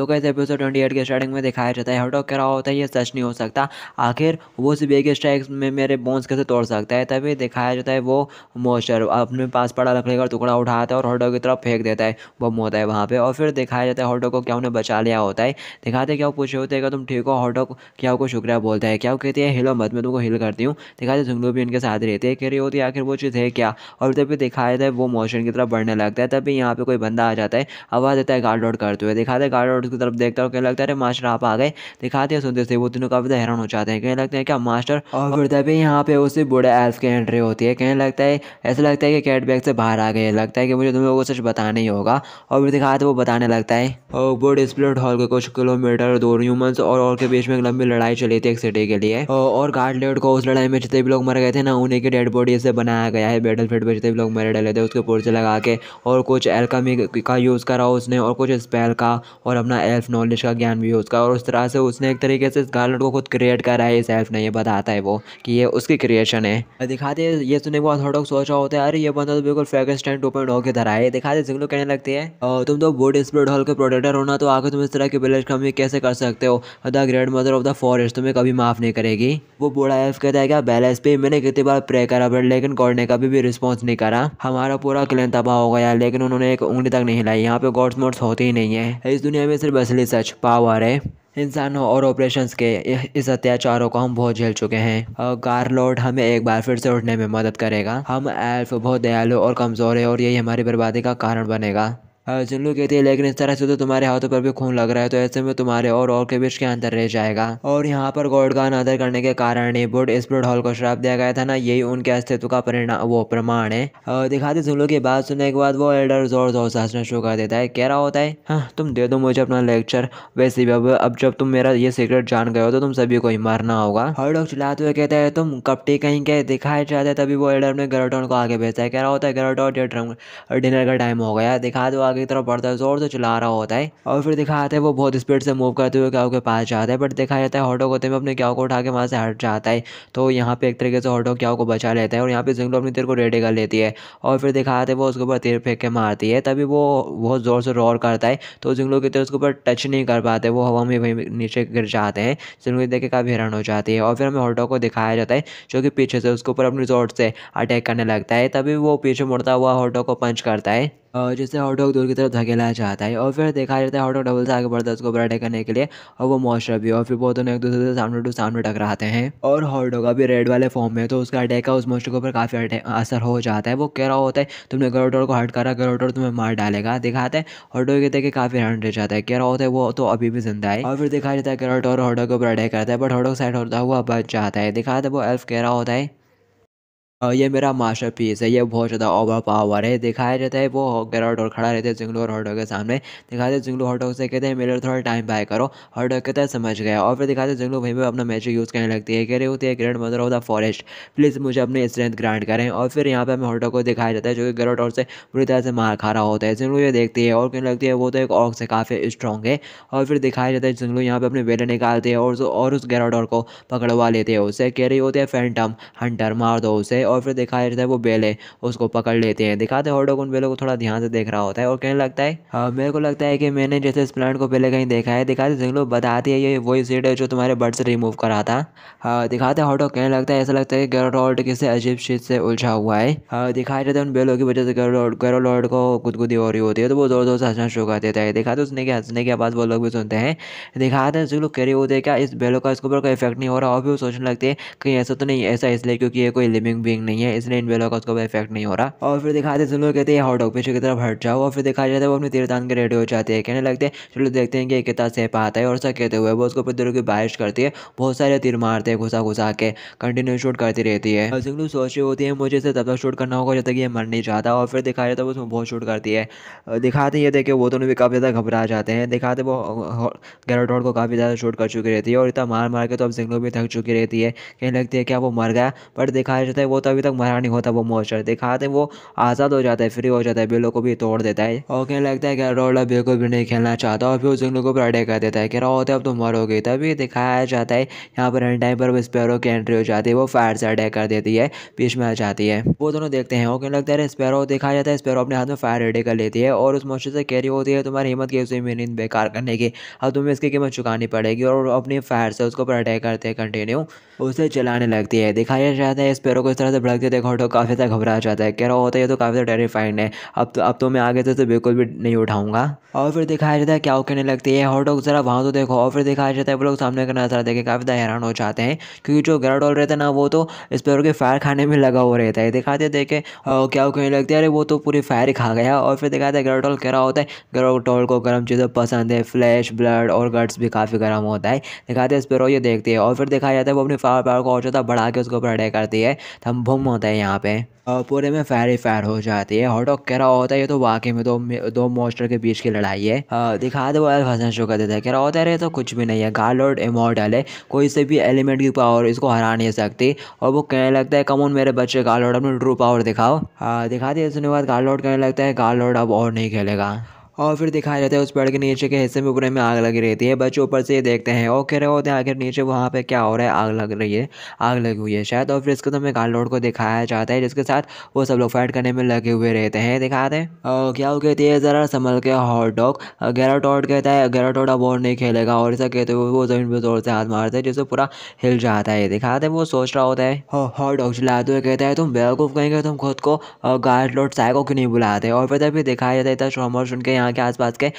तो कैसे episode twenty eight के स्टार्टिंग में दिखाया जाता है हटो करा होता है ये सच नहीं हो सकता आखिर वो सी बेग स्ट्राइक में मेरे बोन्स कैसे तोड़ सकता है तभी दिखाया जाता है वो मोस्टर अपने पास पड़ा लकड़ी का टुकड़ा उठाता है और हटो की तरफ फेंक देता है वो मोता है वहाँ पर और फिर दिखाया जाता है हॉटो को क्या उन्हें बचा लिया होता है दिखाते क्या पूछे होते हैं तुम ठीक हो हटो क्या को शुक्रिया बोलता है क्या कहती है हिलो मत मैं तुमको हिल करती हूँ दिखाते झुंगलू भी इनके साथ रहते हैं कह रही होती है आखिर वो चीज़ है क्या और तभी दिखाया जाता है वो मोशन की तरफ बढ़ने लगता है तभी यहाँ पे कोई बंदा आ जाता है आवाज़ देता है गार्ड आउट करते हुए दिखाते गार्ड आउट उसकी तरफ देखता है कहने लगता है अरे मास्टर आप आ गए दिखाते हैं सुनते से वो तीनों काफ़ी हैरान हो जाते हैं कहने लगते हैं क्या मास्टर और फिर तभी यहाँ पे उससे बूढ़े एल्फ की एंट्री होती है कहने लगता है ऐसा लगता है कि कैट बैग से बाहर आ गए लगता है कि मुझे तुम्हें वो सच बताना ही होगा और फिर दिखाते वो बताने लगता है और वो डिस्प्लेट हॉल के कुछ किलोमीटर दूर ह्यूमंस और और के बीच में एक लंबी लड़ाई चली थी एक सिटी के लिए और गार्ड लेड को उस लड़ाई में जितने भी लोग मर गए थे ना उन्हीं की डेड बॉडी से बनाया गया है बैटल फील्ड पर जितने भी लोग मरे डले थे उसके पुर्जे लगा के और कुछ एल्कामी का यूज़ करा उसने और कुछ स्पेल का और अपना हाँ एल्फ नॉलेज का ज्ञान भी है उसका और उस तरह से उसने एक तरीके से इस गार्लैंड को खुद क्रिएट करा है इस एल्फ ने ये बताता है वो कि ये उसकी क्रिएशन है दिखाते हैं ये सुनने को बाद हॉटॉक सोच रहा होता है अरे ये बंदा तो बिल्कुल फ्रेगस्टेंट ओपन डॉग की धरा है दिखाते सिंगलो कहने लगती है तुम तो वुड स्प्रिड हॉल के प्रोडक्टर होना तो आगे तुम इस तरह की विलेज कमी कैसे कर सकते हो the great mother of the forest तुम्हें कभी माफ़ नहीं करेगी वो बूढ़ा एल्फ कहता है क्या बैलेंस पे मैंने कितनी बार प्रे करा बट लेकिन गॉड ने कभी भी रिस्पॉन्स नहीं करा हमारा पूरा क्लेन तबाह हो गया लेकिन उन्होंने एक उंगली तक नहीं लाई यहाँ पे गॉड्स मोड्स होते ही नहीं है इस दुनिया में सिर्फ असली सच पावर है इंसानों और ऑपरेशन के इस अत्याचारों को हम बहुत झेल चुके हैं गारलोड हमें एक बार फिर से उठने में मदद करेगा हम एल्फ बहुत दयालु और कमज़ोर है और यही हमारी बर्बादी का कारण बनेगा हाँ, लोग कहती है लेकिन इस तरह से तो तुम्हारे हाथों पर भी खून लग रहा है तो ऐसे में तुम्हारे और और के बीच के अंतर रह जाएगा और यहाँ पर गॉड का अनादर करने के कारण ही बुड स्प्रिट हॉल को श्राप दिया गया था ना यही उनके अस्तित्व का परिणाम वो प्रमाण है दिखाते चुल्लू की बात सुनने के बाद वो एल्डर जोर जोर सासना शुरू कर देता है कह रहा होता है हाँ तुम दे दो मुझे अपना लेक्चर वैसे भी अब अब जब तुम मेरा ये सीक्रेट जान गए हो तो तुम सभी को ही मारना होगा हर लोग चिल्लाते हुए कहते हैं तुम कपटी कहीं के दिखाए जाते तभी वो एल्डर ने गराटोन को आगे भेजता है कह रहा होता है गराटोन डिनर का टाइम हो गया दिखा दो आगे आगे की तरफ बढ़ता है जोर से चला रहा होता है और फिर दिखाते हैं वो बहुत स्पीड से मूव करते हुए क्या के पास जाता है बट दिखाया जाता है हॉटो गोते में अपने क्या को उठा के वहाँ से हट जाता है तो यहाँ पे एक तरीके से हॉटो क्याओ को बचा लेता है और यहाँ पे जिंगलो अपनी तेरे को रेडी कर लेती है और फिर दिखाते हैं वो उसके ऊपर तेर फेंक के मारती है तभी वो बहुत ज़ोर से रोर करता है तो जिंगलो की तरह उसके ऊपर टच नहीं कर पाते वो हवा में वहीं नीचे गिर जाते हैं जिंगलो देखे के काफ़ी हैरान हो जाती है और फिर हमें हॉटो को दिखाया जाता है जो कि पीछे से उसके ऊपर अपनी जोर से अटैक करने लगता है तभी वो पीछे मुड़ता हुआ हॉटो को पंच करता है और जिससे हॉट डॉग दूर की तरफ धकेला चाहता है और फिर देखा जाता है हॉट डॉग डबल से आगे बढ़ता है उसको बराडे करने के लिए और वो मॉइस्चर भी और फिर वो दोनों एक दूसरे से सामने टू सामने टकराते हैं और हॉट डॉग अभी रेड वाले फॉर्म में तो उसका अटैक का उस मॉइस्चर के ऊपर काफ़ी असर हो जाता है वो कह रहा होता है तुमने गरोडोर को हट करा गरोडोर तुम्हें मार डालेगा दिखाता है हॉट डॉग कहते हैं काफ़ी हंड रह जाता है कह रहा होता है वो तो अभी भी जिंदा है और फिर देखा जाता है गरोडोर हॉट डॉग के ऊपर अटैक करता है बट हॉट डॉग साइड होता है वो बच जाता है दिखाता है वो एल्फ कह रहा होता है और ये मेरा मास्टर पीस है ये बहुत ज़्यादा ओवर पावर है दिखाया जाता है वो हॉकर हॉट डॉग खड़ा रहता है जिंगलू और हॉट डॉग के सामने दिखाते हैं जिंगलू हॉट डॉग से कहते हैं मेरे थोड़ा टाइम बाय करो हॉट डॉग कहता समझ गया और फिर दिखाते हैं जिंगलू भाई में अपना मैजिक यूज़ करने लगती है कह रही होती है grandmother of the forest please मुझे अपनी स्ट्रेंथ ग्रांड करें और फिर यहाँ पर हमें हॉट डॉग को दिखाया जाता है जो कि गरोट और से बुरी तरह से मार खा रहा होता है जंगलो ये देखती है और कहने लगती है वो तो एक ऑक से काफ़ी स्ट्रॉन्ग है और फिर दिखाया जाता है जिंगलू यहाँ पर अपने बेटे निकालते हैं और उस गैराडोर को पकड़वा लेते हैं उसे कह रही होती है फैंटम हंटर मार दो उसे और फिर दिखाया जाता है वो बेल है उसको पकड़ लेते हैं दिखाते हॉट उन बेलों को थोड़ा ध्यान से देख रहा होता है और कहने लगता है आ, हाँ, मेरे को लगता है कि मैंने जैसे इस प्लांट को पहले कहीं देखा है दिखाते जंगलों बताती है ये वही सीट है जो तुम्हारे बर्ड से रिमूव करा था हाँ, दिखाते हॉट कहने लगता है ऐसा लगता है कि किसी अजीब चीज़ से उलझा हुआ है हाँ, दिखाया जाता है उन बेलों की वजह से गैरोलॉर्ड को गुदगुदी हो रही होती है तो वो ज़ोर ज़ोर से हंसना शुरू कर देता है दिखाते उसने क्या हंसने की आवाज़ वो लोग भी सुनते हैं दिखाते हैं जो कह होते हैं क्या इस बेलों का इसके ऊपर कोई इफेक्ट नहीं हो रहा और भी वो सोचने लगते हैं कहीं ऐसा तो नहीं ऐसा इसलिए क्योंकि ये कोई लिविंग बींग इफेक्टिंग नहीं है इसलिए इन वेलों का उसको इफेक्ट नहीं हो रहा और फिर दिखाते सुन लोग कहते हैं हॉट डॉग पीछे की तरफ हट जाओ और फिर दिखा जाता है वो अपने तीरदान के रेडी हो जाते हैं कहने लगते हैं चलो देखते हैं कि कितना सह पाता है और सब कहते हुए वो उसको पितरों की बारिश करती है बहुत सारे तीर मारते हैं घुसा घुसा के कंटिन्यू शूट करती रहती है और सिंगलू सोच रही होती है मुझे इसे तब तक शूट करना होगा जब तक ये मर नहीं चाहता और फिर दिखाया जाता है उसमें बहुत शूट करती है दिखाते ये देखे वो दोनों भी काफ़ी ज़्यादा घबरा जाते हैं दिखाते वो गैरट को काफ़ी ज़्यादा शूट कर चुकी रहती है और इतना मार मार के तो अब सिंगलू भी थक चुकी रहती है कहने लगती है क्या वो मर गया बट दिखाया जाता है वो तो तो अभी तक मरा नहीं होता वो मोस्टर दिखाते वो आज़ाद हो जाता है फ्री हो जाता है बिलो को भी तोड़ देता है और कहने लगता है कि रोला बिल्कुल भी नहीं खेलना चाहता और फिर उस जंगलों को बर्डे कर देता है कह रहा होता है अब तुम मरोगे तभी दिखाया जाता है यहाँ पर एंड टाइम पर वो स्पैरो की एंट्री हो जाती है वो फायर से अटैक कर देती है बीच में आ जाती है वो दोनों देखते हैं और कहने लगता है स्पैरो दिखाया जाता है स्पैरो अपने हाथ में फायर रेडी कर लेती है और उस मोस्टर से कैरी होती है तुम्हारी हिम्मत की उसे मेरी बेकार करने की अब तुम्हें इसकी कीमत चुकानी पड़ेगी और अपनी फायर से उसको अटैक करते हैं कंटिन्यू उसे चलाने लगती है दिखाया जाता है स्पैरो को इस तरह से से तो भड़कते देखा ऑटो काफ़ी ज़्यादा घबरा जाता है कह रहा होता तो है ये तो काफ़ी ज़्यादा टेरिफाइड है अब तो अब तो मैं आगे से तो बिल्कुल भी नहीं उठाऊंगा और फिर दिखाया जाता है क्या कहने लगती है हॉट डॉग ज़रा वहाँ तो देखो और फिर दिखाया जाता है वो लोग सामने का नजारा देखे काफ़ी ज़्यादा हैरान हो जाते हैं क्योंकि जो गरा डॉल रहता है ना वो तो इस पर के फायर खाने में लगा हुआ रहता है दिखाते देखे और क्या कहने लगती है अरे वो तो पूरी फायर ही खा गया और फिर दिखाते गरा डॉल कह रहा होता है गरा डॉल को गर्म चीज़ें पसंद है फ्लैश ब्लड और गट्स भी काफ़ी गर्म होता है दिखाते इस पर ये देखती है और फिर दिखाया जाता है वो अपने फायर पावर को और ज़्यादा बढ़ा के उसके ऊपर अटैक करती है थम बम होता है यहाँ पे और पूरे में फायर ही फायर हो जाती है हॉट डॉग कह रहा होता है ये तो वाकई में दो दो मोस्टर के बीच की लड़ाई है हाँ, दिखा दो यार हंसना शुरू कर देता है कह रहा होता है तो कुछ भी नहीं है गार्लोड इमोर्टल है कोई से भी एलिमेंट की पावर इसको हरा नहीं सकती और वो कहने लगता है कमोन मेरे बच्चे गार्लोड अपनी ट्रू पावर दिखाओ हाँ, दिखा दिए उसने बाद गार्लोड कहने लगता है गार्लोड अब और नहीं खेलेगा और फिर दिखाया जाता है उस पेड़ के नीचे के हिस्से में पूरे में आग लगी रहती है बच्चे ऊपर से ये देखते हैं और कह रहे होते हैं आखिर नीचे वहाँ पे क्या हो रहा है आग लग रही है आग लगी हुई है शायद और फिर इसको तो में लोड को दिखाया जाता है जिसके साथ वो सब लोग फाइट करने में लगे हुए रहते हैं दिखाते हैं क्या वो कहती है ज़रा संभल के हॉट डॉग टॉट कहता है टॉट अब नहीं खेलेगा और ऐसा कहते हुए वो ज़मीन पर जोर से हाथ मारते हैं जिससे पूरा हिल जाता है दिखाते हैं वो सोच रहा होता है हॉट डॉग चिल्लाते हुए कहता है तुम बेवकूफ़ कहेंगे तुम खुद को लोड साइको क्यों नहीं बुलाते और फिर तभी दिखाया जाता है इतना सुन के यहाँ यहाँ के आसपास के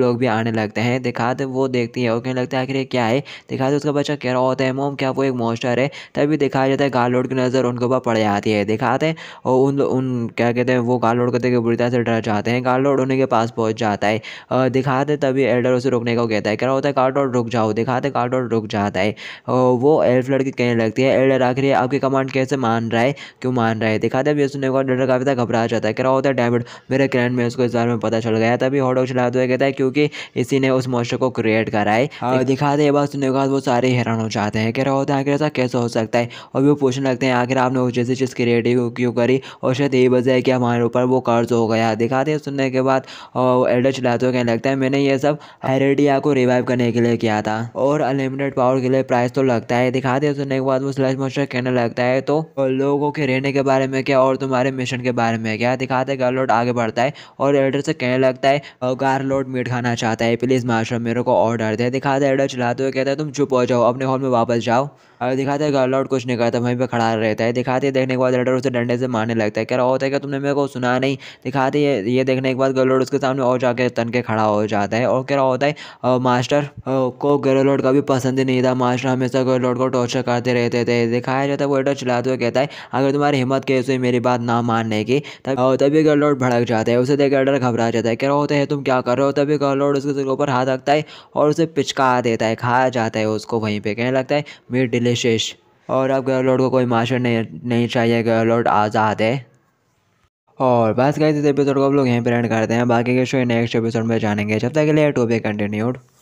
लोग भी आने लगते हैं दिखाते वो देखती है और कहने लगता है आखिर क्या है दिखाते उसका बच्चा कह रहा होता है मोम क्या वो एक मोस्टर है तभी दिखाया जाता है गालोड की नज़र उनके ऊपर पड़ जाती है दिखाते हैं और उन उन क्या कहते हैं वो गालोड को देखे बुरी तरह से डर जाते हैं गालोड उन्हीं के पास पहुँच जाता है दिखाते तभी एल्डर उसे रोकने को कहता है कह रहा होता है गालोड रुक जाओ दिखाते गालोड रुक जाता है वो एल्फ लड़की कहने लगती है एल्डर आखिर आपकी कमांड कैसे मान रहा है क्यों मान रहा है दिखाते भी सुनने को डर काफ़ी घबरा जाता है कह रहा होता है डेविड मेरे क्रेंड में उसको इस बारे में पता चल गया तभी भी हॉट डॉग चला दिया गया है क्योंकि इसी ने उस मॉइस्चर को क्रिएट करा है हाँ। दिखाते हैं बस सुनने के बाद वो सारे हैरान हो जाते हैं कह रहा होता है आखिर ऐसा कैसे हो सकता है और वो पूछने लगते हैं आखिर आपने उस जैसी चीज़ क्रिएट क्यों करी और शायद यही वजह है कि हमारे ऊपर वो कर्ज हो गया दिखाते हैं सुनने के बाद एडर एल्डर चलाते हुए कहने लगता है मैंने ये सब हेरेडिया को रिवाइव करने के लिए किया था और अनलिमिटेड पावर के लिए प्राइस तो लगता है दिखाते हैं सुनने के बाद वो स्लैश मॉइस्चर कहने लगता है तो लोगों के रहने के बारे में क्या और तुम्हारे मिशन के बारे में क्या दिखाते गर्लोड आगे बढ़ता है और एडर से कहने लगता है है और कार लोड मीट खाना चाहता है प्लीज़ मास्टर मेरे को ऑर्डर दे दिखाता है एडर चलाते हुए कहता है तुम चुप हो जाओ अपने हॉल में वापस जाओ और दिखाते हैं है गारलोड कुछ नहीं करता वहीं पर खड़ा रहता है दिखाते देखने के बाद एडर उसे डंडे से मारने लगता है कह रहा होता है कि तुमने मेरे को सुना नहीं दिखाते ये देखने के बाद गलोड उसके सामने और जाके तन के खड़ा हो जाता है और कह रहा होता है मास्टर को का भी पसंद ही नहीं था मास्टर हमेशा गलोड को टॉर्चर करते रहते थे दिखाया जाता है वो एडर चलाते हुए कहता है अगर तुम्हारी हिम्मत कैसे मेरी बात ना मानने की तभी तभी गलोड भड़क जाता है उसे देखकर एडर घबरा जाता है कह रहा होते हैं तुम क्या कर रहे हो तभी गॉर्ड उसके सिर के ऊपर हाथ रखता है और उसे पिचका देता है खाया जाता है उसको वहीं पर कहने लगता है मीट डिलीशियस और अब गॉर्ड को कोई माशर नहीं नहीं चाहिए गॉर्ड आज़ाद है और बस गए इस एपिसोड को हम लोग यहीं पर एंड करते हैं बाकी के शो नेक्स्ट एपिसोड में जानेंगे जब तक के लिए टू बी कंटिन्यूड